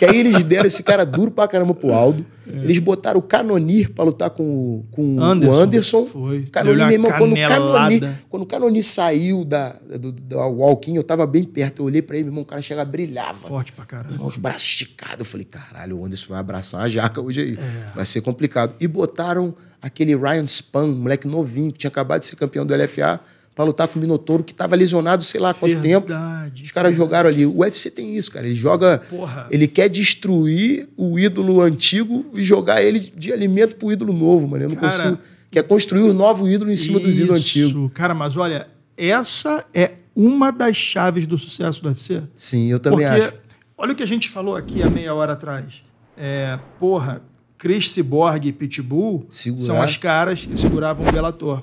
Que aí eles deram esse cara duro pra caramba pro Aldo. É. Eles botaram o Canonir pra lutar com, com Anderson, o Anderson. Foi. Canonir, meu irmão, quando o Canonir, quando o Canonir saiu da, do, do walking, eu tava bem perto. Eu olhei pra ele, meu irmão, o cara chega brilhava. Forte pra caramba. os braços esticados. Eu falei, caralho, o Anderson vai abraçar a jaca hoje aí. É. Vai ser complicado. E botaram aquele Ryan Span, moleque novinho, que tinha acabado de ser campeão do LFA para lutar com o Minotouro, que estava lesionado sei lá quanto verdade, tempo. Os caras jogaram ali. O UFC tem isso, cara. Ele joga. Porra. Ele quer destruir o ídolo antigo e jogar ele de alimento pro ídolo novo, mano. Eu não cara, consigo. Quer construir o um novo ídolo em cima isso, dos ídolos antigos. Cara, mas olha, essa é uma das chaves do sucesso do UFC. Sim, eu também Porque, acho. Olha o que a gente falou aqui há meia hora atrás. É, porra, Chris Cyborg e Pitbull Segurar. são as caras que seguravam o Bellator.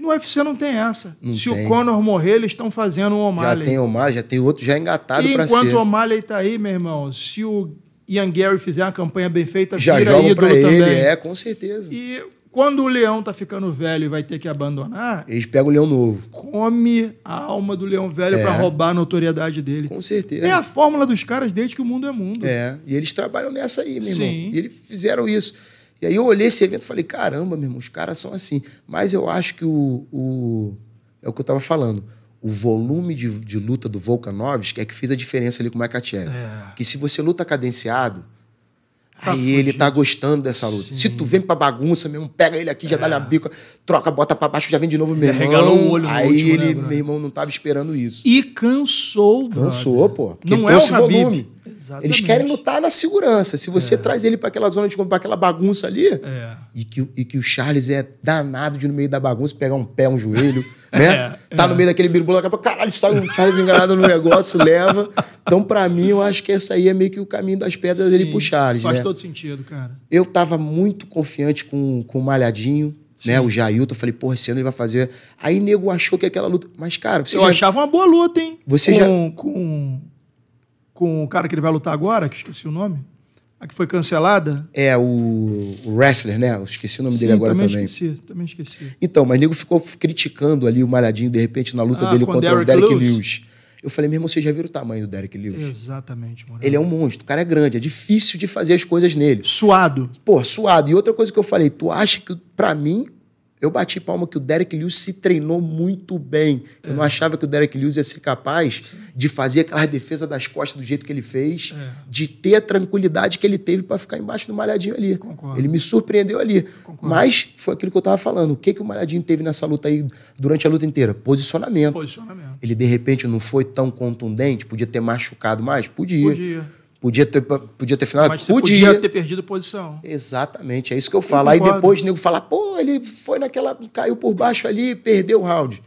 No UFC não tem essa. Não Se tem. o Conor morrer, eles estão fazendo o O'Malley. Já tem o O'Malley, já tem outro já engatado para ser. Enquanto o O'Malley tá aí, meu irmão, se o Ian Gary fizer uma campanha bem feita, já vira joga ídolo ele, também. É, com certeza. E quando o leão tá ficando velho e vai ter que abandonar. Eles pegam o leão novo. Come a alma do leão velho é. para roubar a notoriedade dele. Com certeza. É a fórmula dos caras desde que o mundo é mundo. É, e eles trabalham nessa aí, meu Sim. irmão. E eles fizeram isso. E aí eu olhei esse evento e falei, caramba, meu irmão, os caras são assim. Mas eu acho que o. o é o que eu estava falando. O volume de, de luta do Volkanovski é que fez a diferença ali com o Makachev. É. Que se você luta cadenciado, Tá aí ele tá gostando dessa luta. Sim. Se tu vem pra bagunça mesmo, pega ele aqui, já é. dá-lhe a bica, troca, bota pra baixo, já vem de novo, mesmo Regalou o olho Aí último, né, ele, né, meu irmão, não tava esperando isso. E cansou, Cansou, brother. pô. Não é o Volume. Exatamente. Eles querem lutar na segurança. Se você é. traz ele para aquela zona de para aquela bagunça ali, é. e, que, e que o Charles é danado de no meio da bagunça pegar um pé, um joelho, né? É. Tá no é. meio daquele birbolo, daqui caralho, sai um Charles enganado no negócio, leva. Então, para mim, eu acho que essa aí é meio que o caminho das pedras Sim, dele pro Charles. Faz né? todo sentido, cara. Eu tava muito confiante com, com o Malhadinho. né? O Jailton, eu falei, porra, esse ano ele vai fazer. Aí nego achou que aquela luta. Mas, cara, você. Eu já... achava uma boa luta, hein? Você com, já. Com com o cara que ele vai lutar agora, que esqueci o nome. A que foi cancelada? É, o, o wrestler, né? Eu esqueci o nome Sim, dele agora também. também esqueci, também esqueci. Então, mas o nego ficou criticando ali o Malhadinho, de repente, na luta ah, dele contra Derek o Derek Lewis. Lewis. Eu falei, meu irmão, vocês já viram o tamanho do Derek Lewis? Exatamente, mano. Ele é um monstro, o cara é grande, é difícil de fazer as coisas nele. Suado. Pô, suado. E outra coisa que eu falei, tu acha que, para mim, eu bati palma que o Derek Lewis se treinou muito bem. Eu não é. achava que o Derek Lewis ia ser capaz Sim. de fazer aquelas defesas das costas do jeito que ele fez, é. de ter a tranquilidade que ele teve para ficar embaixo do malhadinho ali. Concordo. Ele me surpreendeu ali. Concordo. Mas foi aquilo que eu estava falando. O que, que o malhadinho teve nessa luta aí, durante a luta inteira? Posicionamento. Posicionamento. Ele, de repente, não foi tão contundente, podia ter machucado mais? Podia. Podia Podia ter, podia ter finalizado. Mas você podia. podia ter perdido posição. Exatamente, é isso que eu falo. Eu Aí depois o nego fala, pô, ele foi naquela. caiu por baixo ali, perdeu o round.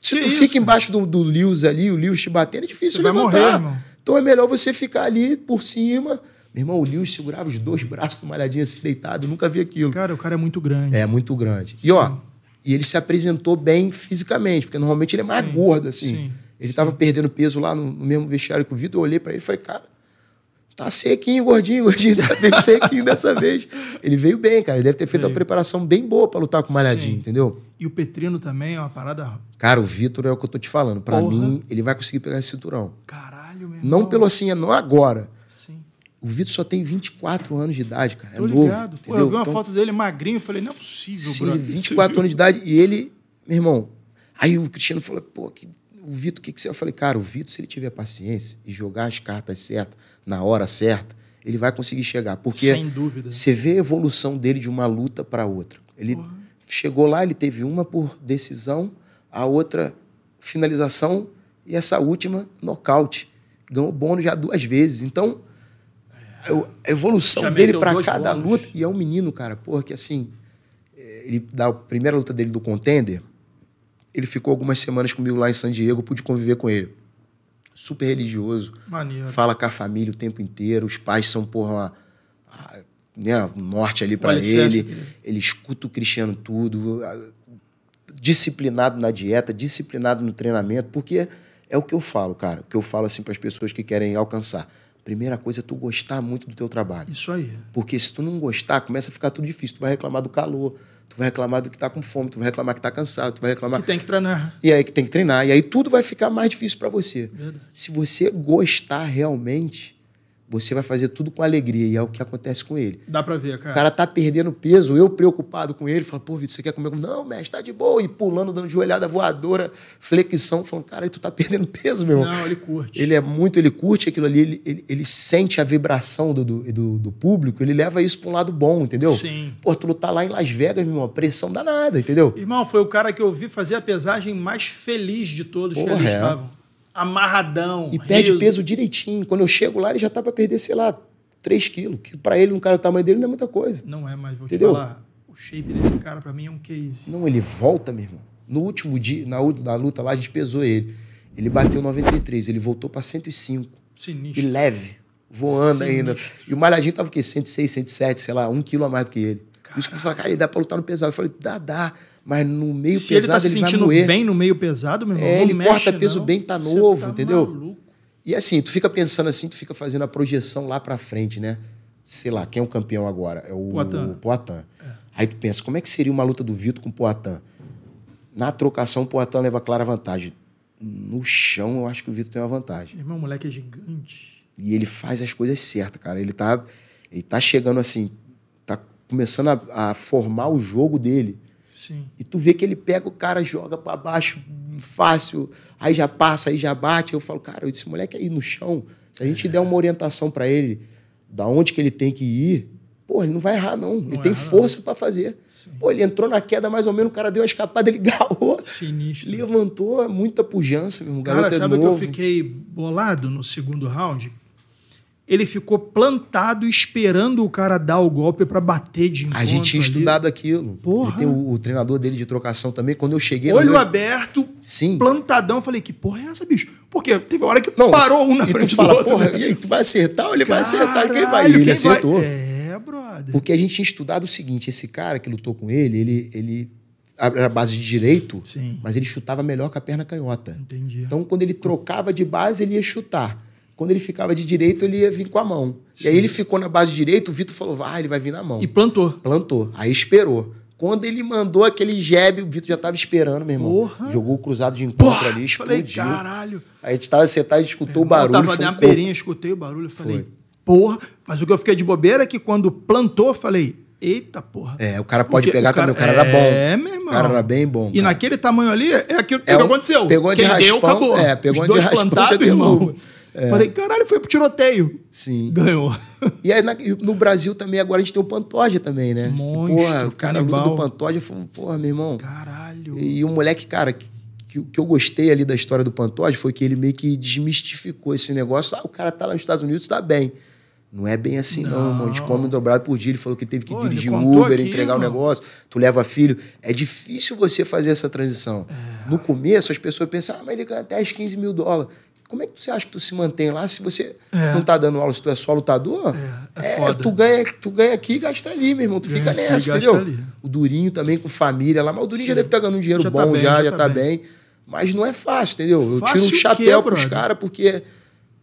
Se que tu isso, fica embaixo do, do Lewis ali, o Lewis te batendo, é difícil você levantar. Morrer, então é melhor você ficar ali por cima. Meu irmão, o Lewis segurava os dois braços do malhadinho assim deitado, eu nunca vi aquilo. Cara, o cara é muito grande. É, muito grande. Sim. E ó, e ele se apresentou bem fisicamente, porque normalmente ele é mais sim, gordo, assim. Sim, ele estava perdendo peso lá no, no, mesmo vestiário que o Vitor, eu olhei para ele e falei, cara, Tá sequinho, gordinho, gordinho, tá bem sequinho dessa vez. Ele veio bem, cara. Ele deve ter feito uma preparação bem boa para lutar com o Malhadinho, Sim. entendeu? E o Petrino também é uma parada. Cara, o Vitor é o que eu tô te falando. Para mim, ele vai conseguir pegar esse cinturão. Caralho, meu Não irmão. pelo assim, não agora. Sim. O Vitor só tem 24 anos de idade, cara. É tô novo. Ligado. Pô, eu vi uma então... foto dele magrinho, falei, não é possível, Sim, brother. 24 anos de idade. E ele, meu irmão. Aí o Cristiano falou, pô, que o Vitor, o que, que você. Eu falei, cara, o Vitor, se ele tiver paciência e jogar as cartas certas, na hora certa, ele vai conseguir chegar. Porque Sem dúvida. você vê a evolução dele de uma luta para outra. Ele chegou lá, ele teve uma por decisão, a outra finalização e essa última nocaute. Ganhou bônus já duas vezes. Então, é. a evolução dele para cada bônus. luta. E é um menino, cara, porque que assim, ele dá a primeira luta dele do contender ele ficou algumas semanas comigo lá em San Diego, pude conviver com ele. Super religioso. Maneiro. Fala com a família o tempo inteiro. Os pais são, porra, uma, né, um norte ali para ele. Ele escuta o Cristiano tudo. Disciplinado na dieta, disciplinado no treinamento, porque é o que eu falo, cara. O que eu falo assim para as pessoas que querem alcançar. Primeira coisa é tu gostar muito do teu trabalho. Isso aí. Porque se tu não gostar, começa a ficar tudo difícil. Tu vai reclamar do calor, tu vai reclamar do que tá com fome, tu vai reclamar que tá cansado, tu vai reclamar. Que tem que treinar. E aí que tem que treinar. E aí tudo vai ficar mais difícil para você. Verdade. Se você gostar realmente, você vai fazer tudo com alegria e é o que acontece com ele. Dá pra ver, cara. O cara tá perdendo peso, eu preocupado com ele, falando, pô, Vitor, você quer comer? Não, mestre, tá de boa. E pulando, dando joelhada voadora, flexão, falando, cara, tu tá perdendo peso, meu irmão. Não, ele curte. Ele é muito, ele curte aquilo ali, ele, ele, ele sente a vibração do, do, do, público, ele leva isso pra um lado bom, entendeu? Sim. Pô, tu tá lá em Las Vegas, meu irmão, pressão danada, entendeu? Irmão, foi o cara que eu vi fazer a pesagem mais feliz de todos Porra, que eles é. estavam amarradão. E perde riso. peso direitinho. Quando eu chego lá, ele já tá para perder, sei lá, 3 quilos. Que para ele, um cara do tamanho dele, não é muita coisa. Não é, mas vou Entendeu? te falar. O shape desse cara, para mim, é um case. Não, ele volta, meu irmão. No último dia, na, na luta lá, a gente pesou ele. Ele bateu 93, ele voltou para 105. Sinistro. E leve, voando Sinistro. ainda. E o Malhadinho tava o quê? 106, 107, sei lá, um quilo a mais do que ele. Por isso que ele falou, cara, ele dá pra lutar no pesado. Eu falei, dá, dá. Mas no meio se pesado ele, tá se ele vai sentindo bem no meio pesado, meu irmão, é, ele mexe, corta peso não. bem, tá novo, tá entendeu? Maluco. E assim, tu fica pensando assim, tu fica fazendo a projeção lá pra frente, né? Sei lá, quem é o campeão agora? É o Poitin. Poitin. É. Aí tu pensa, como é que seria uma luta do Vitor com o Poitin? Na trocação, o Poitin leva clara vantagem. No chão, eu acho que o Vitor tem uma vantagem. Meu irmão, o moleque é gigante. E ele faz as coisas certas, cara. Ele tá, ele tá chegando assim, começando a, a formar o jogo dele. Sim. E tu vê que ele pega o cara, joga para baixo, fácil, aí já passa, aí já bate. Aí eu falo, cara, esse moleque aí é no chão, se a gente é. der uma orientação para ele da onde que ele tem que ir, pô, ele não vai errar, não. não ele tem força para fazer. Sim. Pô, ele entrou na queda mais ou menos, o cara deu uma escapada, ele galou Sinistro. Levantou, muita pujança, meu garoto. Cara, é sabe é novo. que eu fiquei bolado no segundo round? ele ficou plantado esperando o cara dar o golpe para bater de encontro. A gente tinha ali. estudado aquilo. Porra. E tem o, o, treinador dele de trocação também. Quando eu cheguei... Olho meu... aberto, Sim. plantadão. Falei, que porra é essa, bicho? Porque teve uma hora que Não, parou um na frente fala, do outro. Porra, né? E aí, tu vai acertar? ou Ele Caralho, vai acertar. Quem né? vai? Ele quem acertou. Vai? É, brother. Porque a gente tinha estudado o seguinte. Esse cara que lutou com ele, ele... ele era base de direito, Sim. mas ele chutava melhor com a perna canhota. Entendi. Então, quando ele trocava de base, ele ia chutar. Quando ele ficava de direito, ele ia vir com a mão. Sim. E aí ele ficou na base de direito, o Vitor falou, ah, ele vai vir na mão. E plantou. Plantou. Aí esperou. Quando ele mandou aquele Jeb, o Vitor já tava esperando, meu irmão. Porra. Jogou o cruzado de encontro Porra. ali, explodiu. Falei, caralho. Aí a gente tava sentado e escutou irmão, o barulho. Eu tava na um beirinha, escutei o barulho, falei, foi. porra. Mas o que eu fiquei de bobeira é que quando plantou, falei, Eita porra. É, o cara pode Porque pegar o cara, também, o cara era é, bom. É, meu irmão. O cara era bem bom. Cara. E naquele tamanho ali, é aquilo é que, um, que aconteceu. Pegou Quem de raspão, deu, acabou. É, pegou Os de dois raspão, plantados, irmão. É. Falei, caralho, foi pro tiroteio. Sim. Ganhou. E aí na, no Brasil também, agora a gente tem o Pantoja também, né? Monge, porra, o cara luta do Pantoja foi porra, meu irmão. Caralho. E o moleque, cara, que, que eu gostei ali da história do Pantoja foi que ele meio que desmistificou esse negócio. Ah, o cara tá lá nos Estados Unidos, tá bem. Não é bem assim, não, não irmão. A gente come dobrado por dia. Ele falou que teve que Pô, dirigir Uber, aqui, entregar o um negócio, tu leva filho. É difícil você fazer essa transição. É. No começo, as pessoas pensam, ah, mas ele ganha 10, 15 mil dólares. Como é que você acha que tu se mantém lá se você é. não tá dando aula, se tu é só lutador? É, é, é tu, ganha, tu ganha aqui e gasta ali, meu irmão. Tu ganha fica nessa, entendeu? Ali. O Durinho também com família lá, mas o Durinho Sim. já deve estar tá ganhando um dinheiro já tá bom, tá bem, já, já, já tá, tá bem. bem. Mas não é fácil, entendeu? Fácil eu tiro um chapéu quê, pros caras, porque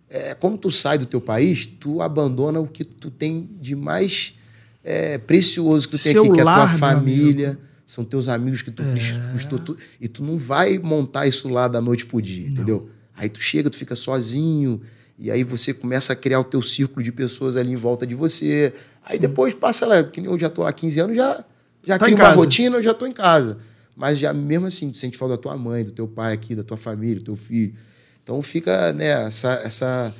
é, como tu sai do teu país, tu abandona o que tu tem de mais é, precioso que tu Seu tem aqui, que é a tua família. Amigo são teus amigos que tu é. custou tudo. E tu não vai montar isso lá da noite pro dia, não. entendeu? Aí tu chega, tu fica sozinho, e aí você começa a criar o teu círculo de pessoas ali em volta de você. Aí Sim. depois passa lá, que nem eu já tô há 15 anos, já, já tá cria uma rotina, eu já tô em casa. Mas já mesmo assim, tu sente falta da tua mãe, do teu pai aqui, da tua família, do teu filho. Então fica, né, essa, essa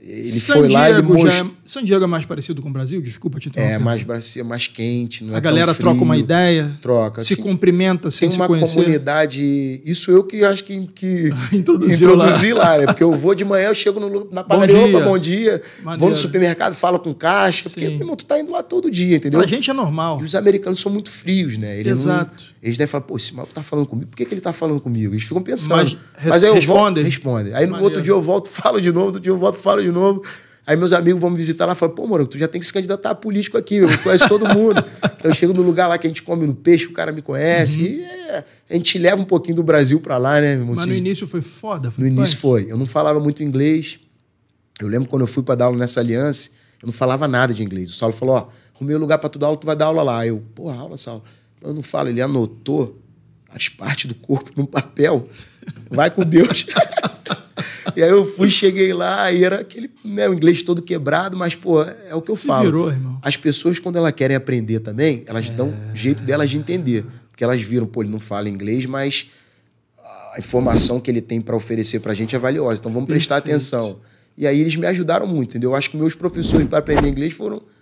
ele San foi Diego lá e é most... é... San Diego é mais parecido com o Brasil? Desculpa te é, interromper. É mais, é mais quente, não A é galera frio, troca uma ideia. Troca. Se assim, cumprimenta sem se conhecer. Tem uma comunidade... Isso eu que acho que, que introduzi lá. lá né? Porque eu vou de manhã, eu chego no, na padaria, bom dia. opa, bom dia. Vou no supermercado, falo com caixa. Sim. Porque, meu irmão, tu tá indo lá todo dia, entendeu? A gente é normal. E os americanos são muito frios, né? Eles Exato. Não, eles devem falar, pô, esse maluco tá falando comigo. Por que, que ele tá falando comigo? Eles ficam pensando. Mas, Mas aí eu responde. Responde. Aí no Maneiro. outro dia eu volto, falo de novo. No outro dia eu volto, falo de de novo. Aí meus amigos vão me visitar lá e falam, pô, mano, tu já tem que se candidatar a político aqui, tu conhece todo mundo. eu chego no lugar lá que a gente come no peixe, o cara me conhece. Uhum. E é, a gente leva um pouquinho do Brasil pra lá, né, meu irmão? Mas assim, no início foi foda? Foi no início foi. Eu não falava muito inglês. Eu lembro quando eu fui pra dar aula nessa aliança, eu não falava nada de inglês. O Saulo falou, ó, arrumei um lugar pra tu dar aula, tu vai dar aula lá. Eu, porra, aula, Saulo. Eu não falo. Ele anotou as partes do corpo num papel. Vai com Deus. e aí eu fui, cheguei lá, e era aquele, né, o inglês todo quebrado, mas, pô, é o que eu Se falo. Virou, irmão. As pessoas, quando elas querem aprender também, elas é... dão jeito delas de entender. Porque elas viram, pô, ele não fala inglês, mas a informação que ele tem para oferecer para a gente é valiosa. Então vamos prestar Perfeito. atenção. E aí eles me ajudaram muito, entendeu? Eu acho que meus professores para aprender inglês foram